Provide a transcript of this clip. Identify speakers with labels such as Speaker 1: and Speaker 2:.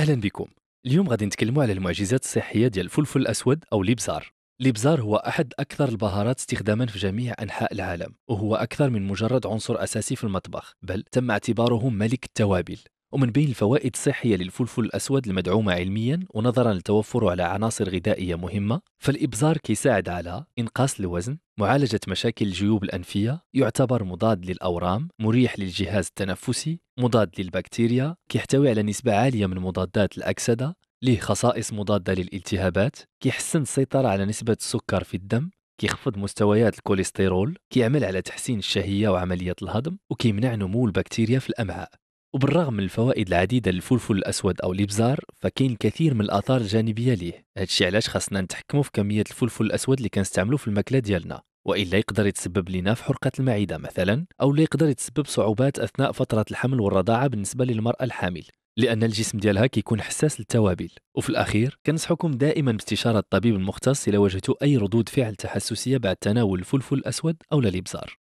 Speaker 1: اهلا بكم اليوم غادي نتكلموا على المعجزات الصحيه ديال الفلفل الاسود او ليبزار ليبزار هو احد اكثر البهارات استخداما في جميع انحاء العالم وهو اكثر من مجرد عنصر اساسي في المطبخ بل تم اعتباره ملك التوابل ومن بين الفوائد الصحية للفلفل الأسود المدعومة علميا ونظرا لتوفره على عناصر غذائية مهمة فالإبزار كيساعد على إنقاص الوزن معالجة مشاكل الجيوب الأنفية يعتبر مضاد للأورام مريح للجهاز التنفسي مضاد للبكتيريا كيحتوي على نسبة عالية من مضادات الأكسدة ليه خصائص مضادة للالتهابات كيحسن السيطرة على نسبة السكر في الدم كيخفض مستويات الكوليسترول كيعمل على تحسين الشهية وعملية الهضم وكيمنع نمو البكتيريا في الأمعاء وبالرغم من الفوائد العديدة للفلفل الأسود أو الإبزار فكاين الكثير من الآثار الجانبية ليه هادشي علاش خاصنا نتحكمو في كمية الفلفل الأسود اللي كنستعملو في الماكلة ديالنا والا يقدر يتسبب لنا في حرقه المعده مثلا او لا يقدر يتسبب صعوبات اثناء فتره الحمل والرضاعه بالنسبه للمراه الحامل لان الجسم ديالها كيكون حساس للتوابل وفي الاخير كنصحكم دائما باستشاره الطبيب المختص الى واجهتوا اي ردود فعل تحسسيه بعد تناول الفلفل الاسود او الابزار